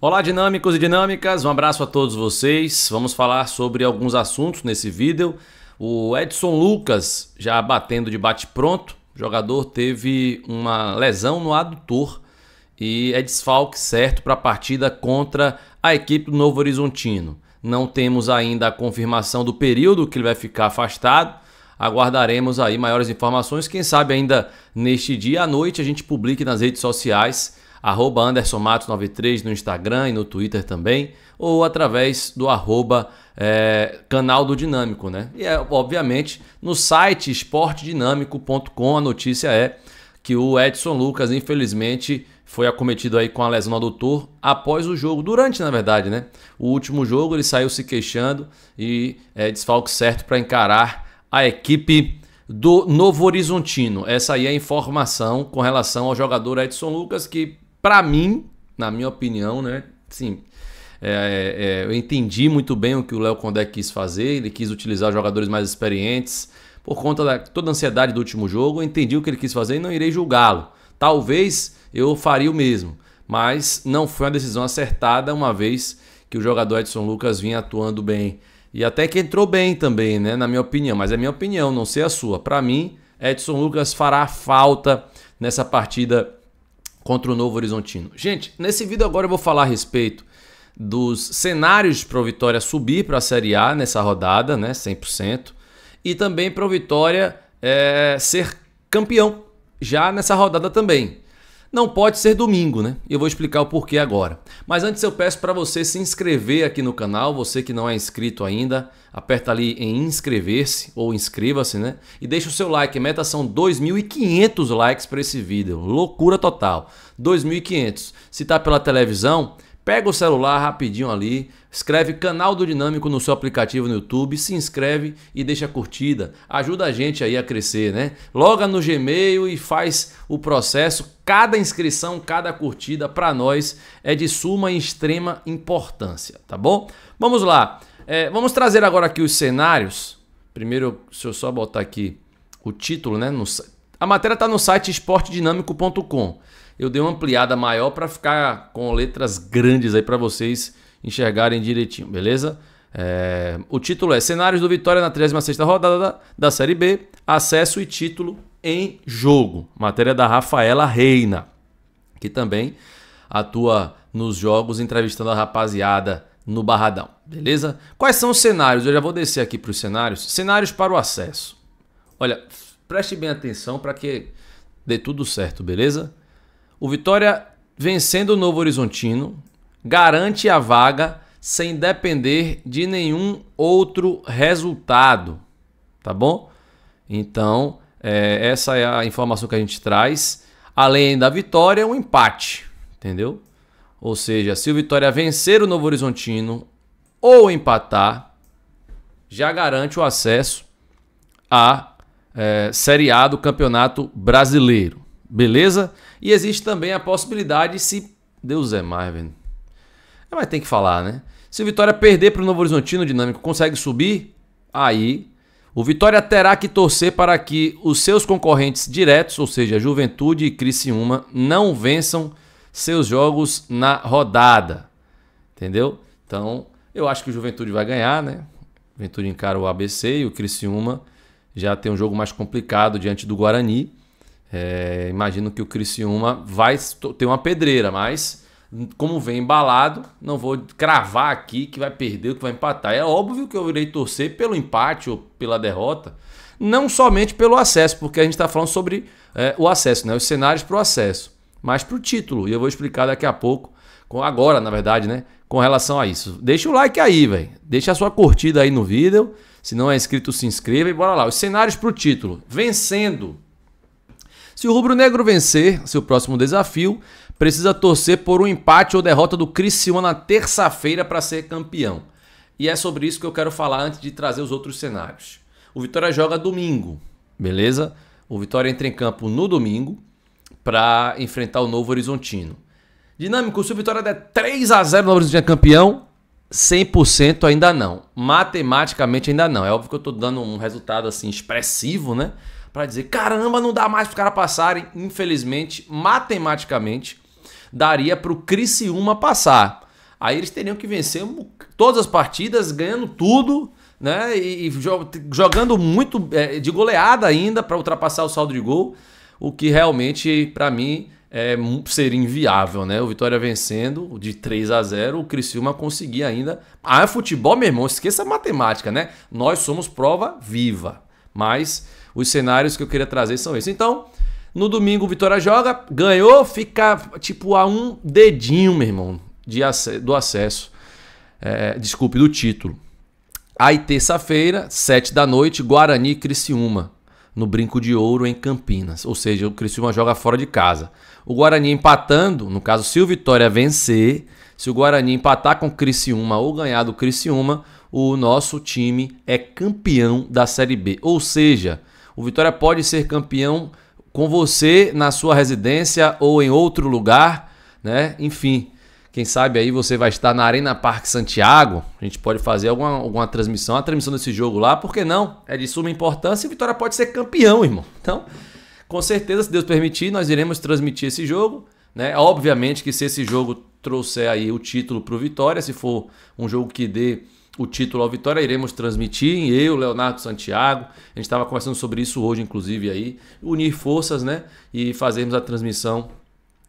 Olá, dinâmicos e dinâmicas, um abraço a todos vocês. Vamos falar sobre alguns assuntos nesse vídeo. O Edson Lucas, já batendo de bate-pronto, jogador teve uma lesão no adutor e é desfalque certo para a partida contra a equipe do Novo Horizontino. Não temos ainda a confirmação do período que ele vai ficar afastado. Aguardaremos aí maiores informações. Quem sabe ainda neste dia à noite a gente publique nas redes sociais arroba andersonmatos93 no Instagram e no Twitter também, ou através do arroba é, canal do Dinâmico, né? E é, obviamente no site esportedinâmico.com a notícia é que o Edson Lucas, infelizmente, foi acometido aí com a lesão no adutor após o jogo, durante na verdade, né? O último jogo ele saiu se queixando e é desfalque certo para encarar a equipe do Novo Horizontino. Essa aí é a informação com relação ao jogador Edson Lucas que para mim, na minha opinião, né? Sim, é, é, é, eu entendi muito bem o que o Léo Condé quis fazer. Ele quis utilizar jogadores mais experientes por conta da toda a ansiedade do último jogo. Eu entendi o que ele quis fazer e não irei julgá-lo. Talvez eu faria o mesmo, mas não foi uma decisão acertada, uma vez que o jogador Edson Lucas vinha atuando bem. E até que entrou bem também, né? Na minha opinião. Mas é minha opinião, não sei a sua. Para mim, Edson Lucas fará falta nessa partida contra o Novo Horizontino. Gente, nesse vídeo agora eu vou falar a respeito dos cenários para o Vitória subir para a Série A nessa rodada, né, 100%, e também para o Vitória é, ser campeão já nessa rodada também. Não pode ser domingo, né? Eu vou explicar o porquê agora. Mas antes eu peço para você se inscrever aqui no canal, você que não é inscrito ainda, aperta ali em inscrever-se ou inscreva-se, né? E deixa o seu like, meta são 2.500 likes para esse vídeo, loucura total, 2.500. Se tá pela televisão, Pega o celular rapidinho ali, escreve canal do Dinâmico no seu aplicativo no YouTube, se inscreve e deixa a curtida. Ajuda a gente aí a crescer, né? Loga no Gmail e faz o processo. Cada inscrição, cada curtida para nós é de suma e extrema importância, tá bom? Vamos lá. É, vamos trazer agora aqui os cenários. Primeiro, se eu só botar aqui o título, né? No a matéria está no site esportedinâmico.com. Eu dei uma ampliada maior para ficar com letras grandes aí para vocês enxergarem direitinho, beleza? É... O título é Cenários do Vitória na 36ª rodada da Série B, acesso e título em jogo. Matéria da Rafaela Reina, que também atua nos jogos entrevistando a rapaziada no Barradão, beleza? Quais são os cenários? Eu já vou descer aqui para os cenários. Cenários para o acesso. Olha, Preste bem atenção para que dê tudo certo, beleza? O Vitória vencendo o Novo Horizontino garante a vaga sem depender de nenhum outro resultado, tá bom? Então, é, essa é a informação que a gente traz. Além da vitória, um empate, entendeu? Ou seja, se o Vitória vencer o Novo Horizontino ou empatar, já garante o acesso à é, Série A do Campeonato Brasileiro. Beleza? E existe também a possibilidade se. Deus é mais, velho. É, mas tem que falar, né? Se o Vitória perder para o Novo Horizontino Dinâmico, consegue subir? Aí. O Vitória terá que torcer para que os seus concorrentes diretos, ou seja, Juventude e Criciúma, não vençam seus jogos na rodada. Entendeu? Então, eu acho que o Juventude vai ganhar, né? Juventude encara o ABC e o Criciúma já tem um jogo mais complicado diante do Guarani. É, imagino que o Criciúma vai ter uma pedreira, mas como vem embalado, não vou cravar aqui que vai perder, que vai empatar. É óbvio que eu irei torcer pelo empate ou pela derrota, não somente pelo acesso, porque a gente está falando sobre é, o acesso, né? os cenários para o acesso, mas para o título. E eu vou explicar daqui a pouco, com, agora na verdade, né? com relação a isso. Deixa o like aí, velho. Deixa a sua curtida aí no vídeo. Se não é inscrito, se inscreva e bora lá. Os cenários para o título. Vencendo. Se o rubro-negro vencer seu próximo desafio, precisa torcer por um empate ou derrota do Criciúma na terça-feira para ser campeão. E é sobre isso que eu quero falar antes de trazer os outros cenários. O Vitória joga domingo, beleza? O Vitória entra em campo no domingo para enfrentar o Novo Horizontino. Dinâmico, se o Vitória der 3 a 0 no Horizontino é campeão, 100% ainda não. Matematicamente ainda não. É óbvio que eu estou dando um resultado assim expressivo, né? Para dizer, caramba, não dá mais para os caras passarem. Infelizmente, matematicamente, daria para o Criciúma passar. Aí eles teriam que vencer todas as partidas, ganhando tudo, né? E, e jogando muito é, de goleada ainda para ultrapassar o saldo de gol. O que realmente, para mim, é, ser inviável, né? O Vitória vencendo de 3 a 0, o Criciúma conseguia ainda. Ah, é futebol, meu irmão, esqueça a matemática, né? Nós somos prova viva. Mas os cenários que eu queria trazer são esses. Então, no domingo o Vitória joga, ganhou, fica tipo a um dedinho, meu irmão, de, do acesso. É, desculpe, do título. Aí terça-feira, 7 da noite, Guarani Criciúma no Brinco de Ouro em Campinas. Ou seja, o Criciúma joga fora de casa. O Guarani empatando, no caso, se o Vitória vencer, se o Guarani empatar com o Criciúma ou ganhar do Criciúma, o nosso time é campeão da Série B. Ou seja, o Vitória pode ser campeão com você na sua residência ou em outro lugar, né? Enfim, quem sabe aí você vai estar na Arena Parque Santiago. A gente pode fazer alguma, alguma transmissão, a transmissão desse jogo lá, por que não? É de suma importância e Vitória pode ser campeão, irmão. Então, com certeza, se Deus permitir, nós iremos transmitir esse jogo. Né? Obviamente que se esse jogo trouxer aí o título para o Vitória, se for um jogo que dê o título ao Vitória, iremos transmitir, eu, Leonardo Santiago, a gente estava conversando sobre isso hoje, inclusive, aí, unir forças, né, e fazermos a transmissão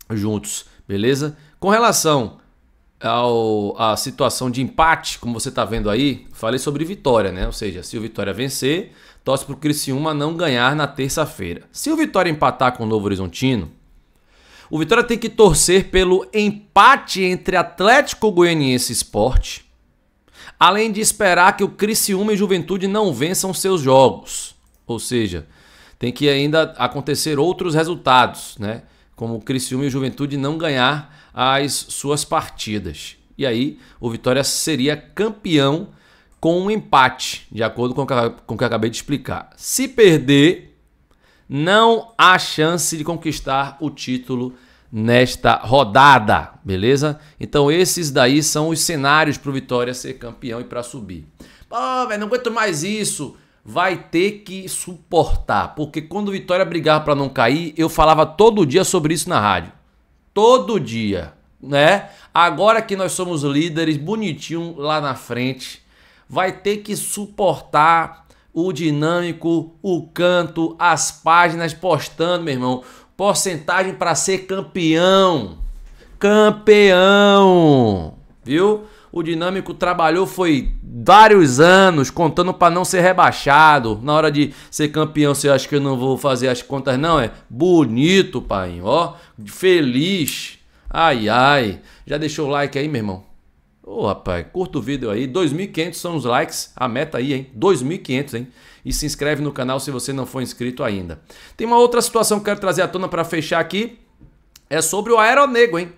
juntos beleza? Com relação ao, à situação de empate, como você está vendo aí, falei sobre vitória, né? Ou seja, se o Vitória vencer, torce para o Criciúma não ganhar na terça-feira. Se o Vitória empatar com o Novo Horizontino, o Vitória tem que torcer pelo empate entre Atlético Goianiense e Esporte, além de esperar que o Criciúma e Juventude não vençam seus jogos. Ou seja, tem que ainda acontecer outros resultados, né? como o Criciúma e o Juventude não ganhar as suas partidas. E aí o Vitória seria campeão com um empate, de acordo com o que eu acabei de explicar. Se perder, não há chance de conquistar o título nesta rodada, beleza? Então esses daí são os cenários para o Vitória ser campeão e para subir. Pô, oh, velho, não aguento mais isso vai ter que suportar, porque quando o Vitória brigava para não cair, eu falava todo dia sobre isso na rádio. Todo dia, né? Agora que nós somos líderes, bonitinho lá na frente, vai ter que suportar o dinâmico, o canto, as páginas postando, meu irmão. Porcentagem para ser campeão. Campeão, viu? O Dinâmico trabalhou foi vários anos contando para não ser rebaixado. Na hora de ser campeão, você acha que eu não vou fazer as contas não é? Bonito, pai, ó, feliz. Ai ai. Já deixou o like aí, meu irmão? Ô, oh, rapaz, curta o vídeo aí. 2.500 são os likes, a meta aí, hein? 2.500, hein? E se inscreve no canal se você não for inscrito ainda. Tem uma outra situação que eu quero trazer à tona para fechar aqui. É sobre o Aeronego, hein?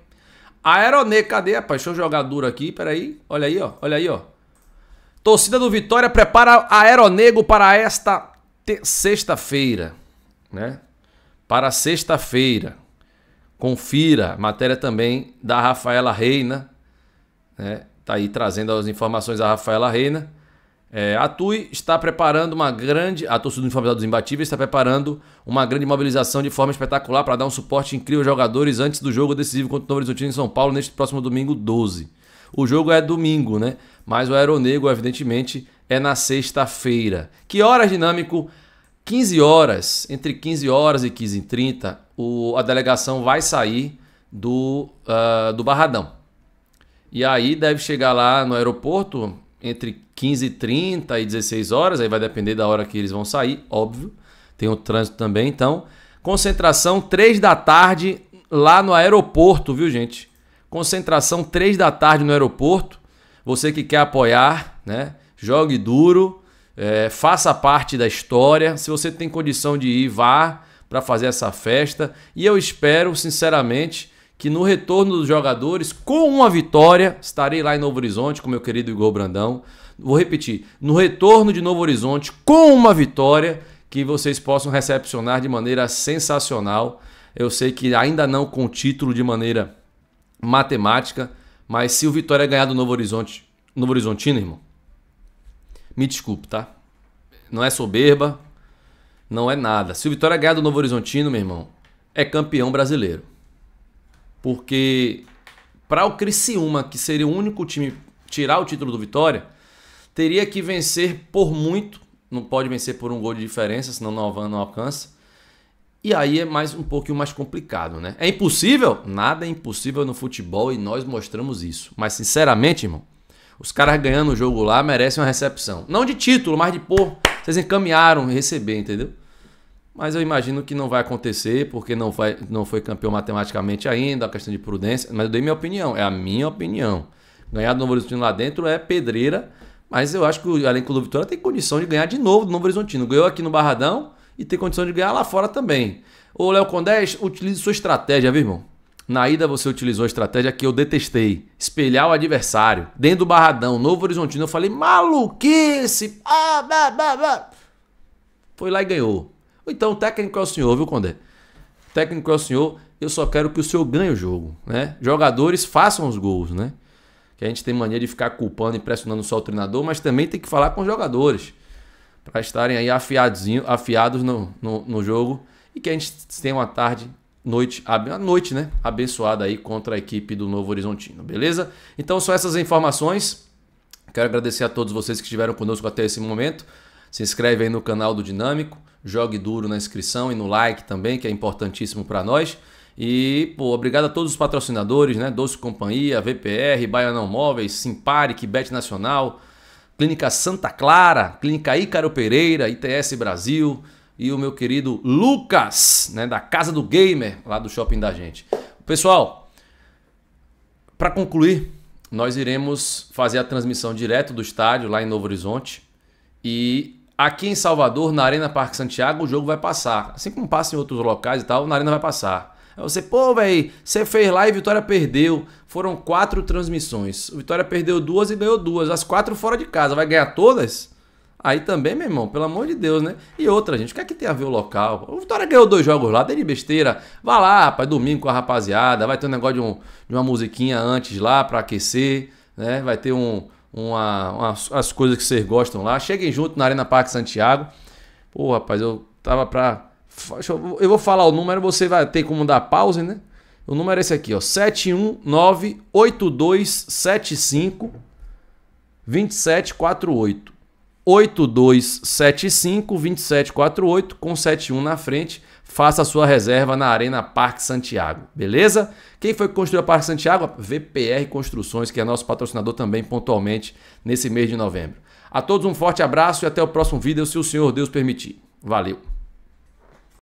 Aeronê, cadê, rapaz? Deixa eu jogar duro aqui, peraí. Olha aí, ó. Olha aí, ó. Torcida do Vitória prepara Aeronego para esta sexta-feira, né? Para sexta-feira. Confira a matéria também da Rafaela Reina, né? Tá aí trazendo as informações da Rafaela Reina. É, a TUI está preparando uma grande. A torcida uniformizada dos imbatíveis está preparando uma grande mobilização de forma espetacular para dar um suporte incrível aos jogadores antes do jogo decisivo contra o Novo Horizontino em São Paulo neste próximo domingo 12. O jogo é domingo, né? Mas o Aeronego, evidentemente, é na sexta-feira. Que horas dinâmico? 15 horas, entre 15 horas e 15 h 30, o, a delegação vai sair do, uh, do Barradão. E aí deve chegar lá no aeroporto entre 15h30 e 16 horas, aí vai depender da hora que eles vão sair, óbvio. Tem o trânsito também, então. Concentração 3 da tarde lá no aeroporto, viu, gente? Concentração 3 da tarde no aeroporto. Você que quer apoiar, né? Jogue duro, é, faça parte da história. Se você tem condição de ir, vá para fazer essa festa. E eu espero, sinceramente, que no retorno dos jogadores, com uma vitória, estarei lá em Novo Horizonte com meu querido Igor Brandão. Vou repetir, no retorno de Novo Horizonte com uma vitória que vocês possam recepcionar de maneira sensacional. Eu sei que ainda não com título de maneira matemática, mas se o Vitória ganhar do Novo Horizonte, Novo Horizontino, irmão, me desculpe, tá? Não é soberba, não é nada. Se o Vitória ganhar do Novo Horizontino, meu irmão, é campeão brasileiro. Porque para o Criciúma, que seria o único time tirar o título do Vitória, Teria que vencer por muito, não pode vencer por um gol de diferença, senão Novan não alcança. E aí é mais um pouquinho mais complicado, né? É impossível? Nada é impossível no futebol e nós mostramos isso. Mas sinceramente, irmão, os caras ganhando o jogo lá merecem uma recepção. Não de título, mas de pô, vocês encaminharam receber, entendeu? Mas eu imagino que não vai acontecer, porque não foi, não foi campeão matematicamente ainda, a questão de prudência. Mas eu dei minha opinião, é a minha opinião. Ganhar do Novo Horizontino lá dentro é pedreira mas eu acho que o elenco do Vitória tem condição de ganhar de novo do Novo Horizontino. Ganhou aqui no Barradão e tem condição de ganhar lá fora também. Ô, Léo Condés, utilize sua estratégia, viu, irmão? Na ida você utilizou a estratégia que eu detestei. Espelhar o adversário. Dentro do Barradão, Novo Horizontino, eu falei, maluquice! Ah, blá, blá, blá. Foi lá e ganhou. Então, o técnico é o senhor, viu, Condé? O técnico é o senhor, eu só quero que o senhor ganhe o jogo, né? Jogadores façam os gols, né? que a gente tem mania de ficar culpando e pressionando só o treinador, mas também tem que falar com os jogadores para estarem aí afiados no, no, no, jogo e que a gente tenha uma tarde, noite, uma noite, né? Abençoada aí contra a equipe do Novo Horizontino, beleza? Então são essas informações. Quero agradecer a todos vocês que estiveram conosco até esse momento. Se inscreve aí no canal do Dinâmico, jogue duro na inscrição e no like também, que é importantíssimo para nós. E, pô, obrigado a todos os patrocinadores, né? Doce Companhia, VPR, Baianão Móveis, Simpare, Quibet Nacional, Clínica Santa Clara, Clínica Ícaro Pereira, ITS Brasil e o meu querido Lucas, né? Da Casa do Gamer, lá do shopping da gente. Pessoal, para concluir, nós iremos fazer a transmissão direto do estádio lá em Novo Horizonte. E aqui em Salvador, na Arena Parque Santiago, o jogo vai passar. Assim como passa em outros locais e tal, na Arena vai passar. Aí você, pô, velho, você fez lá e Vitória perdeu. Foram quatro transmissões. O Vitória perdeu duas e ganhou duas. As quatro fora de casa. Vai ganhar todas? Aí também, meu irmão, pelo amor de Deus, né? E outra, gente, o que é que tem a ver o local? O Vitória ganhou dois jogos lá, tem de besteira. Vá lá, rapaz, domingo com a rapaziada. Vai ter um negócio de, um, de uma musiquinha antes lá para aquecer, né? Vai ter um, uma, uma, as coisas que vocês gostam lá. Cheguem junto na Arena Parque Santiago. Pô, rapaz, eu tava pra eu vou falar o número, você vai ter como dar pause, né? O número é esse aqui, ó. 7198275 2748. 8275 2748 com 71 na frente. Faça a sua reserva na Arena Parque Santiago, beleza? Quem foi que construiu a Parque Santiago? VPR Construções, que é nosso patrocinador também pontualmente nesse mês de novembro. A todos um forte abraço e até o próximo vídeo, se o Senhor Deus permitir. Valeu!